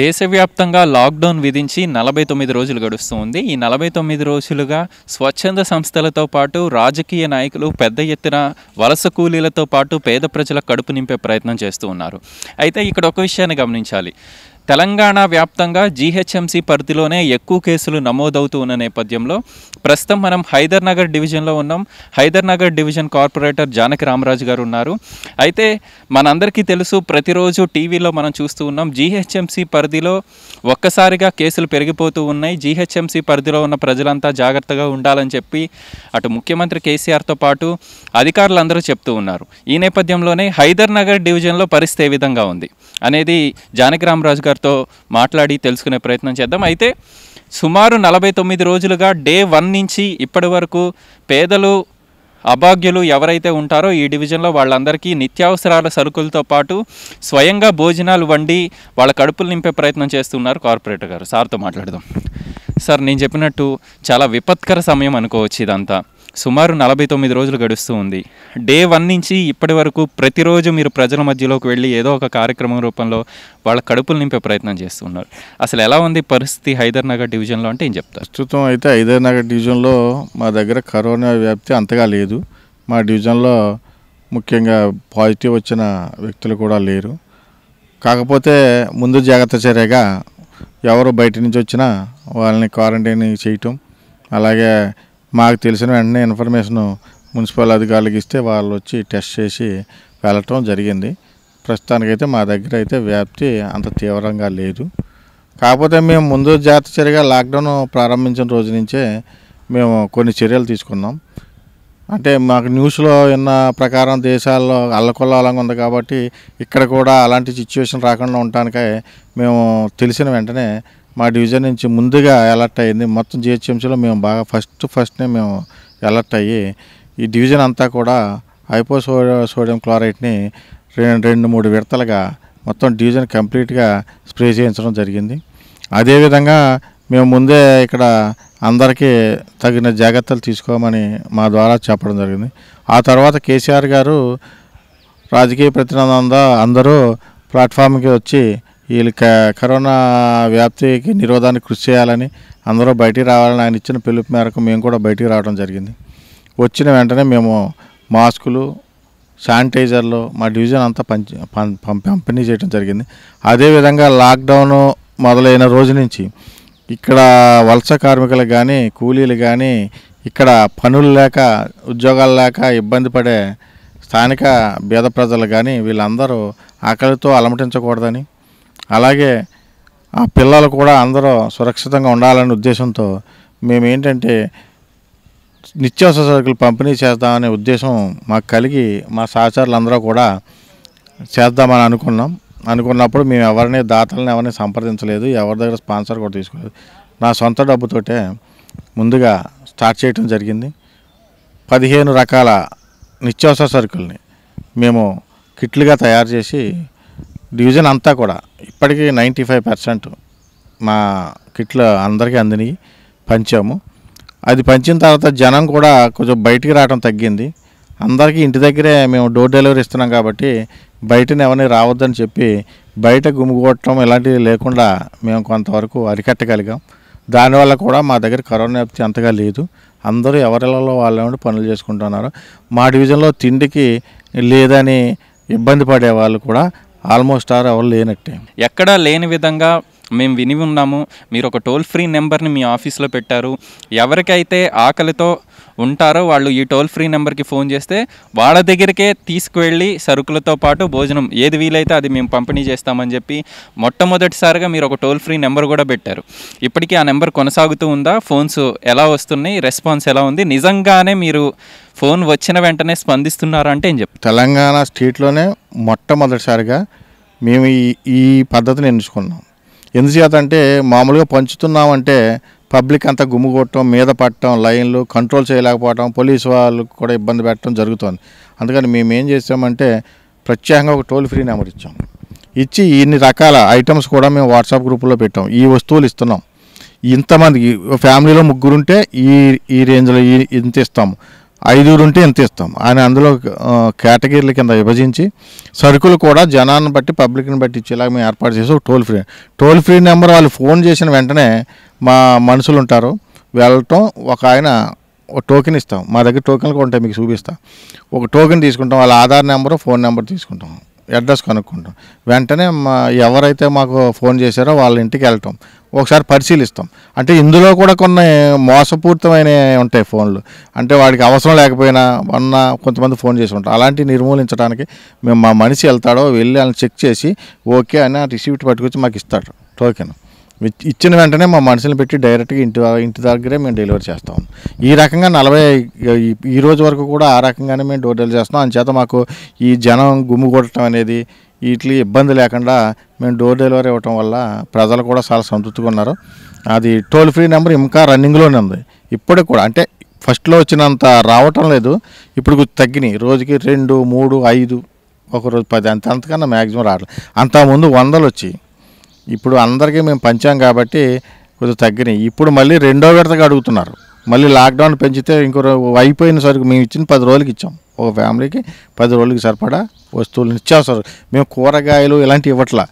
దేశవ్యాప్తంగా లాక్డౌన్ విధించి నలభై తొమ్మిది రోజులు గడుస్తుంది ఈ నలభై తొమ్మిది రోజులుగా స్వచ్ఛంద సంస్థలతో పాటు రాజకీయ నాయకులు పెద్ద ఎత్తున వలస కూలీలతో పాటు పేద ప్రజల కడుపు నింపే ప్రయత్నం చేస్తూ ఉన్నారు అయితే ఇక్కడ ఒక విషయాన్ని గమనించాలి తెలంగాణ వ్యాప్తంగా జీహెచ్ఎంసీ పరిధిలోనే ఎక్కువ కేసులు నమోదవుతూ ఉన్న నేపథ్యంలో ప్రస్తుతం మనం హైదర్నగర్ డివిజన్లో ఉన్నాం హైదర్నగర్ డివిజన్ కార్పొరేటర్ జానకి రామరాజు గారు ఉన్నారు అయితే మనందరికీ తెలుసు ప్రతిరోజు టీవీలో మనం చూస్తూ ఉన్నాం జీహెచ్ఎంసీ పరిధిలో ఒక్కసారిగా కేసులు పెరిగిపోతూ ఉన్నాయి జీహెచ్ఎంసీ పరిధిలో ఉన్న ప్రజలంతా జాగ్రత్తగా ఉండాలని చెప్పి అటు ముఖ్యమంత్రి కేసీఆర్తో పాటు అధికారులందరూ చెప్తూ ఉన్నారు ఈ నేపథ్యంలోనే హైదర్నగర్ డివిజన్లో పరిస్థితి ఏ విధంగా ఉంది అనేది జానకి రామరాజు గారు గారితో మాట్లాడి తెలుసుకునే ప్రయత్నం చేద్దాం అయితే సుమారు నలభై తొమ్మిది రోజులుగా డే వన్ నుంచి ఇప్పటి వరకు పేదలు అభాగ్యులు ఎవరైతే ఉంటారో ఈ డివిజన్లో వాళ్ళందరికీ నిత్యావసరాల సరుకులతో పాటు స్వయంగా భోజనాలు వండి వాళ్ళ కడుపులు నింపే ప్రయత్నం చేస్తున్నారు కార్పొరేటర్ గారు సార్తో మాట్లాడదాం సార్ నేను చెప్పినట్టు చాలా విపత్కర సమయం అనుకోవచ్చు ఇదంతా సుమారు నలభై తొమ్మిది రోజులు గడుస్తూ ఉంది డే వన్ నుంచి ఇప్పటి వరకు ప్రతిరోజు మీరు ప్రజల మధ్యలోకి వెళ్ళి ఏదో ఒక కార్యక్రమం రూపంలో వాళ్ళ కడుపులు నింపే ప్రయత్నం చేస్తున్నారు అసలు ఎలా ఉంది పరిస్థితి హైదర్నగర్ డివిజన్లో అంటే ఏం చెప్తారు ప్రస్తుతం అయితే హైదర్నగర్ డివిజన్లో మా దగ్గర కరోనా వ్యాప్తి అంతగా లేదు మా డివిజన్లో ముఖ్యంగా పాజిటివ్ వచ్చిన వ్యక్తులు కూడా లేరు కాకపోతే ముందు జాగ్రత్త చర్యగా ఎవరు బయట నుంచి వచ్చినా వాళ్ళని క్వారంటైన్ చేయటం అలాగే మాకు తెలిసిన వెంటనే ఇన్ఫర్మేషన్ మున్సిపల్ అధికారులకు ఇస్తే వాళ్ళు వచ్చి టెస్ట్ చేసి వెళ్ళటం జరిగింది ప్రస్తుతానికైతే మా దగ్గర అయితే వ్యాప్తి అంత తీవ్రంగా లేదు కాకపోతే మేము ముందు జాగ్రత్త చర్యగా లాక్డౌన్ ప్రారంభించిన రోజు నుంచే మేము కొన్ని చర్యలు తీసుకున్నాం అంటే మాకు న్యూస్లో విన్న ప్రకారం దేశాల్లో అల్లకొల్లాలంగా ఉంది కాబట్టి ఇక్కడ కూడా అలాంటి సిచ్యువేషన్ రాకుండా ఉండటానికే మేము తెలిసిన వెంటనే మా డివిజన్ నుంచి ముందుగా అలర్ట్ అయ్యింది మొత్తం జిహెచ్ఎంసీలో మేము బాగా ఫస్ట్ ఫస్ట్నే మేము అలర్ట్ అయ్యి ఈ డివిజన్ అంతా కూడా హైపో సోడియం క్లోరైట్ని రెండు రెండు మూడు విడతలుగా మొత్తం డివిజన్ కంప్లీట్గా స్ప్రే చేయించడం జరిగింది అదేవిధంగా మేము ముందే ఇక్కడ అందరికీ తగిన జాగ్రత్తలు తీసుకోమని మా ద్వారా చెప్పడం జరిగింది ఆ తర్వాత కేసీఆర్ గారు రాజకీయ ప్రతినిధంద అందరూ ప్లాట్ఫామ్కి వచ్చి వీళ్ళు కరోనా వ్యాప్తికి నిరోధాన్ని కృషి చేయాలని అందరూ బయటికి రావాలని ఆయన ఇచ్చిన పిలుపు మేరకు మేము కూడా బయటికి రావడం జరిగింది వచ్చిన వెంటనే మేము మాస్కులు శానిటైజర్లు మా డివిజన్ అంతా పంచి పంపిణీ చేయడం జరిగింది అదేవిధంగా లాక్డౌన్ మొదలైన రోజు నుంచి ఇక్కడ వలస కార్మికులకు కానీ కూలీలు కానీ ఇక్కడ పనులు లేక ఉద్యోగాలు లేక ఇబ్బంది పడే స్థానిక బేద ప్రజలు కానీ వీళ్ళందరూ ఆకలితో అలమటించకూడదని అలాగే ఆ పిల్లలు కూడా అందరూ సురక్షితంగా ఉండాలనే ఉద్దేశంతో ఏంటంటే నిత్యావసర సరుకులు పంపిణీ చేద్దామనే ఉద్దేశం మాకు కలిగి మా అందరూ కూడా చేద్దామని అనుకున్నాం అనుకున్నప్పుడు మేము ఎవరిని దాతలను ఎవరిని సంప్రదించలేదు ఎవరి దగ్గర స్పాన్సర్ కూడా తీసుకోలేదు నా సొంత డబ్బుతోటే ముందుగా స్టార్ట్ చేయడం జరిగింది పదిహేను రకాల నిత్యావసర సరుకుల్ని మేము కిట్లుగా తయారు చేసి డివిజన్ అంతా కూడా ఇప్పటికీ నైంటీ ఫైవ్ పర్సెంట్ మా కిట్లు అందరికీ అందినవి పంచాము అది పంచిన తర్వాత జనం కూడా కొంచెం బయటికి రావడం తగ్గింది అందరికీ ఇంటి దగ్గరే మేము డోర్ డెలివరీ ఇస్తున్నాం కాబట్టి బయటని ఎవరిని రావద్దని చెప్పి బయట గుమిగూడటం ఇలాంటివి లేకుండా మేము కొంతవరకు అరికట్టగలిగాం దానివల్ల కూడా మా దగ్గర కరోనా వ్యాప్తి అంతగా లేదు అందరూ ఎవరిలలో వాళ్ళు పనులు చేసుకుంటున్నారు మా డివిజన్లో తిండికి లేదని ఇబ్బంది పడే వాళ్ళు కూడా ఆల్మోస్ట్ ఆర్ ఎవరు లేనట్టే ఎక్కడా లేని విధంగా మేము విని ఉన్నాము మీరు ఒక టోల్ ఫ్రీ నెంబర్ని మీ ఆఫీస్లో పెట్టారు ఎవరికైతే ఆకలితో ఉంటారో వాళ్ళు ఈ టోల్ ఫ్రీ నెంబర్కి ఫోన్ చేస్తే వాళ్ళ దగ్గరికే తీసుకువెళ్ళి సరుకులతో పాటు భోజనం ఏది వీలైతే అది మేము పంపిణీ చేస్తామని చెప్పి మొట్టమొదటిసారిగా మీరు ఒక టోల్ ఫ్రీ నెంబర్ కూడా పెట్టారు ఇప్పటికీ ఆ నెంబర్ కొనసాగుతూ ఉందా ఫోన్స్ ఎలా వస్తున్నాయి రెస్పాన్స్ ఎలా ఉంది నిజంగానే మీరు ఫోన్ వచ్చిన వెంటనే స్పందిస్తున్నారు అంటే ఏం చెప్తారు తెలంగాణ స్టేట్లోనే మొట్టమొదటిసారిగా మేము ఈ ఈ పద్ధతిని ఎంచుకున్నాం ఎందుచేత అంటే మామూలుగా పంచుతున్నామంటే పబ్లిక్ అంతా గుమ్ముగొట్టడం మీద పట్టడం లైన్లు కంట్రోల్ చేయలేకపోవడం పోలీసు వాళ్ళు కూడా ఇబ్బంది పెట్టడం జరుగుతుంది అందుకని మేము ఏం చేసామంటే ప్రత్యేకంగా ఒక టోల్ ఫ్రీ నెంబర్ ఇచ్చాం ఇచ్చి ఇన్ని రకాల ఐటమ్స్ కూడా మేము వాట్సాప్ గ్రూప్లో పెట్టాం ఈ వస్తువులు ఇస్తున్నాం ఇంతమంది ఫ్యామిలీలో ముగ్గురు ఉంటే ఈ ఈ రేంజ్లో ఈ ఇంత ఇస్తాం ఐదుగురు ఉంటే ఎంత ఇస్తాం ఆయన అందులో కేటగిరీల కింద విభజించి సరుకులు కూడా జనాన్ని బట్టి పబ్లిక్ని బట్టి ఇచ్చేలాగా మేము ఏర్పాటు చేసి toll free toll free number వాళ్ళు ఫోన్ చేసిన వెంటనే మా మనుషులు ఉంటారు వెళ్ళటం ఒక ఆయన ఒక టోకెన్ ఇస్తాం మా దగ్గర టోకెన్లు కూడా ఉంటాయి మీకు చూపిస్తాం ఒక టోకెన్ తీసుకుంటాం వాళ్ళ ఆధార్ నెంబరు ఫోన్ నెంబర్ తీసుకుంటాం అడ్రస్ కనుక్కుంటాం వెంటనే మా ఎవరైతే మాకు ఫోన్ చేశారో వాళ్ళ ఇంటికి వెళ్ళటం ఒకసారి పరిశీలిస్తాం అంటే ఇందులో కూడా కొన్ని మోసపూరితమైన ఉంటాయి ఫోన్లు అంటే వాడికి అవసరం లేకపోయినా వన్న కొంతమంది ఫోన్ చేసి ఉంటాం అలాంటివి నిర్మూలించడానికి మేము మా మనిషి వెళ్తాడో వెళ్ళి వాళ్ళని చెక్ చేసి ఓకే అని ఆ రిసీప్ట్ పట్టుకొచ్చి మాకు ఇస్తాడు టోకెన్ ఇచ్చిన వెంటనే మా మనుషులను పెట్టి డైరెక్ట్గా ఇంటి ఇంటి దగ్గరే మేము డెలివరీ చేస్తాం ఈ రకంగా నలభై ఈ రోజు వరకు కూడా ఆ రకంగానే మేము డోర్ డెలివరీ చేస్తాం అందుచేత మాకు ఈ జనం గుమ్ము కొట్టడం అనేది వీటి ఇబ్బంది లేకుండా మేము డోర్ డెలివరీ ఇవ్వటం వల్ల ప్రజలు కూడా చాలా సంతృప్తిగా ఉన్నారు అది టోల్ ఫ్రీ నెంబర్ ఇంకా రన్నింగ్లోనే ఉంది ఇప్పటికి కూడా అంటే ఫస్ట్లో వచ్చినంత రావటం లేదు ఇప్పుడు తగ్గినాయి రోజుకి రెండు మూడు ఐదు ఒకరోజు పది అంత అంతకన్నా మ్యాక్సిమం రావట్లేదు అంతకుముందు వందలు వచ్చాయి ఇప్పుడు అందరికీ మేము పంచాం కాబట్టి కొద్దిగా తగ్గినాయి ఇప్పుడు మళ్ళీ రెండో విడతగా అడుగుతున్నారు మళ్ళీ లాక్డౌన్ పెంచితే ఇంకో అయిపోయిన సరికి మేము ఇచ్చిన పది రోజులకి ఇచ్చాం ఒక ఫ్యామిలీకి పది రోజులకి సరిపడా వస్తువులు నిత్యావసరం మేము కూరగాయలు ఇలాంటివి ఇవ్వట్లా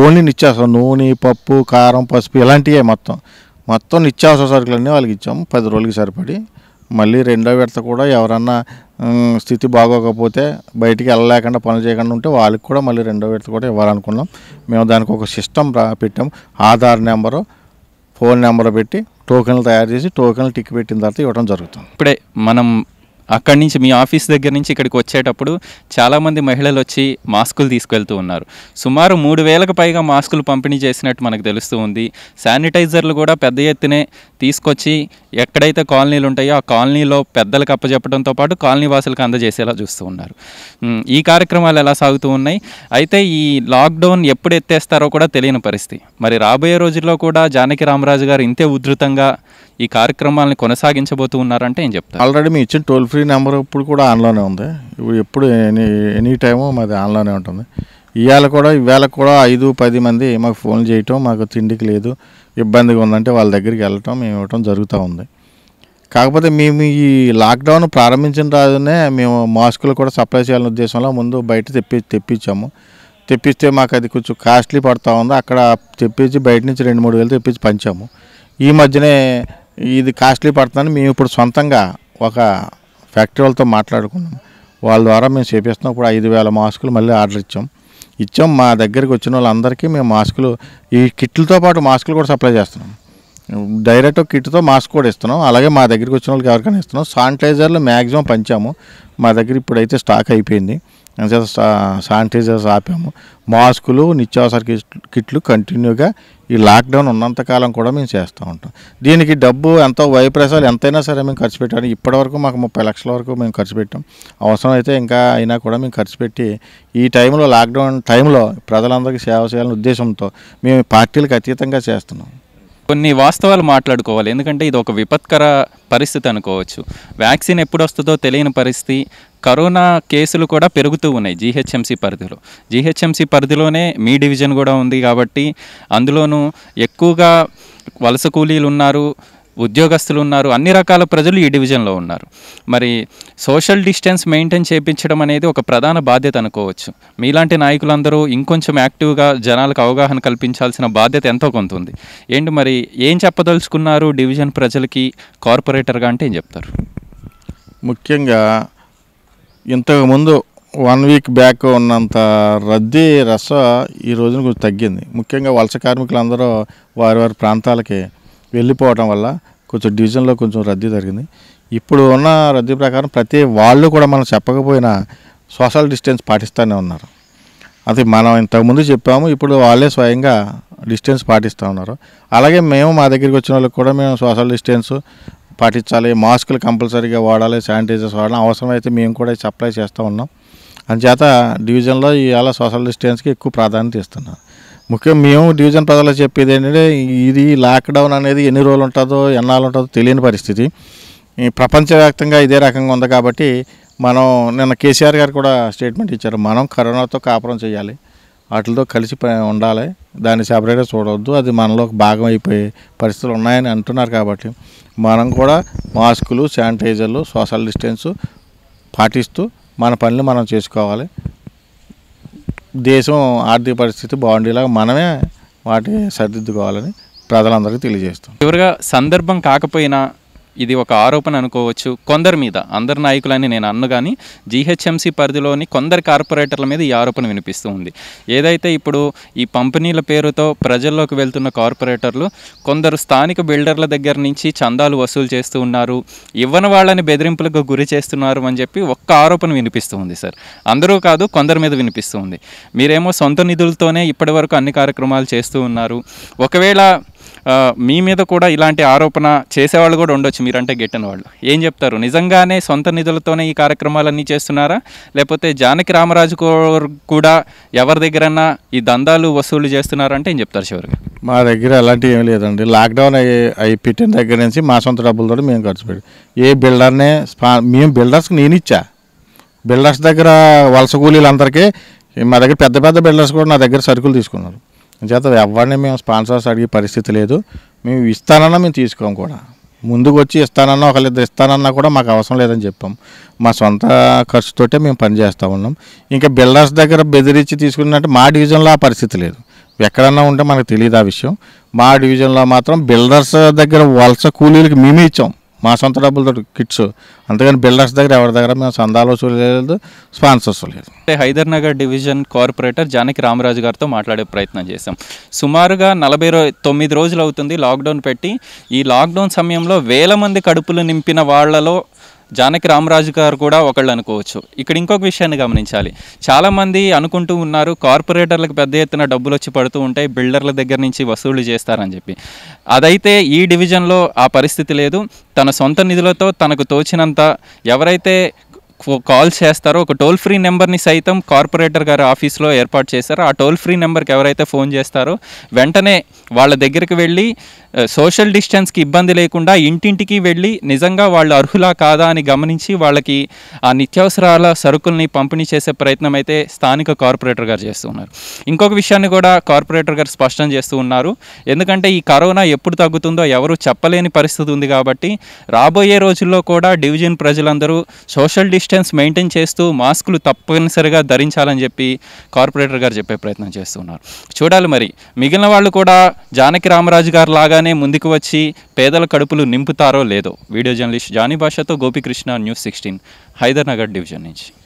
ఓన్లీ నిత్యావసరం నూనె పప్పు కారం పసుపు ఇలాంటివే మొత్తం మొత్తం నిత్యావసర సరుకులన్నీ వాళ్ళకి ఇచ్చాం పది రోజులకి సరిపడి మళ్ళీ రెండో విడత కూడా ఎవరన్నా స్థితి బాగోకపోతే బయటికి వెళ్ళలేకుండా పనులు చేయకుండా ఉంటే వాళ్ళకి కూడా మళ్ళీ రెండో విడత కూడా ఇవ్వాలనుకున్నాం మేము దానికి ఒక సిస్టమ్ పెట్టాం ఆధార్ నెంబరు ఫోన్ నెంబర్ పెట్టి టోకెన్లు తయారు చేసి టోకెన్లు టిక్ పెట్టిన తర్వాత ఇవ్వడం జరుగుతుంది ఇప్పుడే మనం అక్కడి నుంచి మీ ఆఫీస్ దగ్గర నుంచి ఇక్కడికి వచ్చేటప్పుడు చాలామంది మహిళలు వచ్చి మాస్కులు తీసుకెళ్తూ ఉన్నారు సుమారు మూడు వేలకు పైగా మాస్కులు పంపిణీ చేసినట్టు మనకు తెలుస్తూ ఉంది శానిటైజర్లు కూడా పెద్ద ఎత్తునే తీసుకొచ్చి ఎక్కడైతే కాలనీలు ఉంటాయో ఆ కాలనీలో పెద్దలకు అప్పచెప్పడంతో పాటు కాలనీ వాసులకు అందజేసేలా చూస్తూ ఉన్నారు ఈ కార్యక్రమాలు ఎలా సాగుతూ ఉన్నాయి అయితే ఈ లాక్డౌన్ ఎప్పుడు ఎత్తేస్తారో కూడా తెలియని పరిస్థితి మరి రాబోయే రోజుల్లో కూడా జానకి రామరాజు గారు ఇంతే ఉధృతంగా ఈ కార్యక్రమాలను కొనసాగించబోతూ ఉన్నారంటే ఏం చెప్తారు ఆల్రెడీ మీ ఇచ్చిన టోల్ ఫ్రీ నెంబర్ ఇప్పుడు కూడా ఆన్లోనే ఉంది ఇప్పుడు ఎప్పుడు ఎనీ ఎనీ టైము మాది ఆన్లోనే ఉంటుంది ఇవాళ కూడా ఇవాళ కూడా ఐదు పది మంది మాకు ఫోన్ చేయటం మాకు తిండికి లేదు ఇబ్బందిగా ఉందంటే వాళ్ళ దగ్గరికి వెళ్ళటం మేము ఇవ్వటం జరుగుతూ ఉంది కాకపోతే మేము ఈ లాక్డౌన్ ప్రారంభించిన రాజునే మేము మాస్కులు కూడా సప్లై చేయాలనే ఉద్దేశంలో ముందు బయట తెప్పి తెప్పించాము తెప్పిస్తే మాకు అది కొంచెం కాస్ట్లీ పడుతూ ఉంది అక్కడ తెప్పించి బయట నుంచి రెండు మూడు వేలు తెప్పించి పంచాము ఈ మధ్యనే ఇది కాస్ట్లీ పడుతుందని మేము ఇప్పుడు సొంతంగా ఒక ఫ్యాక్టరీ వాళ్ళతో మాట్లాడుకున్నాం వాళ్ళ ద్వారా మేము చేపిస్తున్నాం ఇప్పుడు ఐదు వేల మాస్కులు మళ్ళీ ఆర్డర్ ఇచ్చాం ఇచ్చాం మా దగ్గరికి వచ్చిన వాళ్ళందరికీ మేము మాస్కులు ఈ కిట్లతో పాటు మాస్కులు కూడా సప్లై చేస్తున్నాం డైరెక్ట్ కిట్తో మాస్క్ కూడా ఇస్తున్నాం అలాగే మా దగ్గరికి వచ్చిన వాళ్ళకి ఎవరికైనా ఇస్తున్నాం శానిటైజర్లు మ్యాక్సిమం పంచాము మా దగ్గర ఇప్పుడైతే స్టాక్ అయిపోయింది అందుచేత శానిటైజర్స్ ఆపాము మాస్కులు నిత్యావసర కిట్లు కంటిన్యూగా ఈ లాక్డౌన్ ఉన్నంతకాలం కూడా మేము చేస్తూ ఉంటాం దీనికి డబ్బు ఎంతో వైప్రసాలు ఎంతైనా సరే మేము ఖర్చు పెట్టాము ఇప్పటివరకు మాకు ముప్పై లక్షల వరకు మేము ఖర్చు పెట్టాం అవసరం అయితే ఇంకా అయినా కూడా మేము ఖర్చు పెట్టి ఈ టైంలో లాక్డౌన్ టైంలో ప్రజలందరికీ సేవ చేయాలనే ఉద్దేశంతో మేము పార్టీలకు అతీతంగా చేస్తున్నాం కొన్ని వాస్తవాలు మాట్లాడుకోవాలి ఎందుకంటే ఇది ఒక విపత్కర పరిస్థితి అనుకోవచ్చు వ్యాక్సిన్ ఎప్పుడు వస్తుందో తెలియని పరిస్థితి కరోనా కేసులు కూడా పెరుగుతూ ఉన్నాయి జిహెచ్ఎంసీ పరిధిలో జీహెచ్ఎంసీ పరిధిలోనే మీ డివిజన్ కూడా ఉంది కాబట్టి అందులోనూ ఎక్కువగా వలస కూలీలు ఉన్నారు ఉద్యోగస్తులు ఉన్నారు అన్ని రకాల ప్రజలు ఈ డివిజన్లో ఉన్నారు మరి సోషల్ డిస్టెన్స్ మెయింటైన్ చేయించడం అనేది ఒక ప్రధాన బాధ్యత అనుకోవచ్చు మీలాంటి నాయకులందరూ ఇంకొంచెం యాక్టివ్గా జనాలకు అవగాహన కల్పించాల్సిన బాధ్యత ఎంతో కొంత ఉంది ఏంటి మరి ఏం చెప్పదలుచుకున్నారు డివిజన్ ప్రజలకి కార్పొరేటర్గా అంటే ఏం చెప్తారు ముఖ్యంగా ఇంతకుముందు వన్ వీక్ బ్యాక్ ఉన్నంత రద్దీ రస ఈ రోజున కొంచెం తగ్గింది ముఖ్యంగా వలస కార్మికులందరూ వారి వారి ప్రాంతాలకి వెళ్ళిపోవటం వల్ల కొంచెం డివిజన్లో కొంచెం రద్దీ జరిగింది ఇప్పుడు ఉన్న రద్దీ ప్రకారం ప్రతి వాళ్ళు కూడా మనం చెప్పకపోయినా సోషల్ డిస్టెన్స్ పాటిస్తూనే ఉన్నారు అది మనం ఇంతకుముందు చెప్పాము ఇప్పుడు వాళ్ళే స్వయంగా డిస్టెన్స్ పాటిస్తూ ఉన్నారు అలాగే మేము మా దగ్గరికి వచ్చిన వాళ్ళకి కూడా మేము సోషల్ డిస్టెన్స్ పాటించాలి మాస్కులు కంపల్సరీగా వాడాలి శానిటైజర్స్ వాడాలి అవసరమైతే మేము కూడా సప్లై చేస్తూ ఉన్నాం అందుచేత డివిజన్లో ఇవాళ సోషల్ డిస్టెన్స్కి ఎక్కువ ప్రాధాన్యత ఇస్తున్నారు ముఖ్యం మేము డివిజన్ ప్రజలకు చెప్పేది ఏంటంటే ఇది లాక్డౌన్ అనేది ఎన్ని రోజులు ఉంటుందో ఎన్నాళ్ళు ఉంటుందో తెలియని పరిస్థితి ప్రపంచవ్యాప్తంగా ఇదే రకంగా ఉంది కాబట్టి మనం నిన్న కేసీఆర్ గారు కూడా స్టేట్మెంట్ ఇచ్చారు మనం కరోనాతో కాపురం చేయాలి వాటితో కలిసి ఉండాలి దాన్ని సపరేట్గా చూడవద్దు అది మనలో భాగం అయిపోయే పరిస్థితులు ఉన్నాయని అంటున్నారు కాబట్టి మనం కూడా మాస్కులు శానిటైజర్లు సోషల్ డిస్టెన్స్ పాటిస్తూ మన పనులు మనం చేసుకోవాలి దేశం ఆర్థిక పరిస్థితి బాగుండేలాగా మనమే వాటిని సరిదిద్దుకోవాలని ప్రజలందరికీ తెలియజేస్తాం చివరిగా సందర్భం కాకపోయినా ఇది ఒక ఆరోపణ అనుకోవచ్చు కొందరి మీద అందరి నాయకులని నేను అన్ను కానీ జీహెచ్ఎంసీ పరిధిలోని కొందరు కార్పొరేటర్ల మీద ఈ ఆరోపణ వినిపిస్తూ ఉంది ఏదైతే ఇప్పుడు ఈ పంపిణీల పేరుతో ప్రజల్లోకి వెళ్తున్న కార్పొరేటర్లు కొందరు స్థానిక బిల్డర్ల దగ్గర నుంచి చందాలు వసూలు చేస్తూ ఉన్నారు ఇవ్వని వాళ్ళని బెదిరింపులకు గురి చేస్తున్నారు అని చెప్పి ఒక్క ఆరోపణ వినిపిస్తూ ఉంది సార్ అందరూ కాదు కొందరి మీద వినిపిస్తూ ఉంది మీరేమో సొంత నిధులతోనే ఇప్పటి వరకు అన్ని కార్యక్రమాలు చేస్తూ ఉన్నారు ఒకవేళ మీ మీద కూడా ఇలాంటి ఆరోపణ చేసేవాళ్ళు కూడా ఉండొచ్చు మీరంటే గెట్టిన వాళ్ళు ఏం చెప్తారు నిజంగానే సొంత నిధులతోనే ఈ కార్యక్రమాలన్నీ చేస్తున్నారా లేకపోతే జానకి రామరాజు కూడా ఎవరి దగ్గరన్నా ఈ దందాలు వసూలు చేస్తున్నారంటే ఏం చెప్తారు చివరికి మా దగ్గర అలాంటివి ఏం లేదండి లాక్డౌన్ అయ్యి అయి పెట్టిన దగ్గర నుంచి మా సొంత డబ్బులతో మేము ఖర్చు పెట్టి ఏ బిల్డర్నే మేము బిల్డర్స్కి నేను ఇచ్చా బిల్డర్స్ దగ్గర వలస కూలీలందరికీ మా దగ్గర పెద్ద పెద్ద బిల్డర్స్ కూడా నా దగ్గర సరుకులు తీసుకున్నారు చేత ఎవరిని మేము స్పాన్సర్స్ అడిగే పరిస్థితి లేదు మేము ఇస్తానన్నా మేము తీసుకోం కూడా ముందుకు వచ్చి ఇస్తానన్నా ఒకళ్ళిద్దరు ఇస్తానన్నా కూడా మాకు అవసరం లేదని చెప్పాం మా సొంత ఖర్చుతోటే మేము పనిచేస్తూ ఉన్నాం ఇంకా బిల్డర్స్ దగ్గర బెదిరించి తీసుకున్నట్టు మా డివిజన్లో ఆ పరిస్థితి లేదు ఎక్కడన్నా ఉంటే మనకు తెలియదు ఆ విషయం మా డివిజన్లో మాత్రం బిల్డర్స్ దగ్గర వలస కూలీలకు మేమే ఇచ్చాం మా సొంత డబ్బులతో కిట్స్ అంతేగాని బిల్డర్స్ దగ్గర ఎవరి దగ్గర మేము సందాలు వసూలు స్పాన్సర్స్ లేదు Hydernagar division corporator Janaki Ramaraju గారితో మాట్లాడే ప్రయత్నం చేశాం సుమారుగా నలభై రో తొమ్మిది రోజులు అవుతుంది లాక్డౌన్ పెట్టి ఈ లాక్డౌన్ సమయంలో వేల మంది కడుపులు నింపిన వాళ్లలో జానకి రామరాజు గారు కూడా ఒకళ్ళు అనుకోవచ్చు ఇక్కడ ఇంకొక విషయాన్ని గమనించాలి చాలామంది అనుకుంటూ ఉన్నారు కార్పొరేటర్లకు పెద్ద ఎత్తున డబ్బులు వచ్చి పడుతూ ఉంటాయి బిల్డర్ల దగ్గర నుంచి వసూలు చేస్తారని చెప్పి అదైతే ఈ డివిజన్లో ఆ పరిస్థితి లేదు తన సొంత నిధులతో తనకు తోచినంత ఎవరైతే కాల్ చేస్తారో ఒక టోల్ ఫ్రీ నెంబర్ని సైతం కార్పొరేటర్ గారు ఆఫీస్లో ఏర్పాటు చేస్తారో ఆ టోల్ ఫ్రీ నెంబర్కి ఎవరైతే ఫోన్ చేస్తారో వెంటనే వాళ్ళ దగ్గరికి వెళ్ళి సోషల్ డిస్టెన్స్కి ఇబ్బంది లేకుండా ఇంటింటికి వెళ్ళి నిజంగా వాళ్ళు అర్హులా కాదా అని గమనించి వాళ్ళకి ఆ నిత్యావసరాల సరుకుల్ని పంపిణీ చేసే ప్రయత్నం అయితే స్థానిక కార్పొరేటర్ గారు చేస్తున్నారు ఇంకొక విషయాన్ని కూడా కార్పొరేటర్ గారు స్పష్టం చేస్తూ ఉన్నారు ఎందుకంటే ఈ కరోనా ఎప్పుడు తగ్గుతుందో ఎవరు చెప్పలేని పరిస్థితి ఉంది కాబట్టి రాబోయే రోజుల్లో కూడా డివిజన్ ప్రజలందరూ సోషల్ డిస్టెన్స్ మెయింటైన్ చేస్తూ మాస్కులు తప్పనిసరిగా ధరించాలని చెప్పి కార్పొరేటర్ గారు చెప్పే ప్రయత్నం చేస్తున్నారు చూడాలి మరి మిగిలిన వాళ్ళు కూడా జానకి రామరాజు గారు లాగా ముందుగానే ముందుకు వచ్చి పేదల కడుపులు నింపుతారో లేదో వీడియో జర్నలిస్ట్ జానీ భాషతో Gopikrishna news sixteen Hydernagar division నుంచి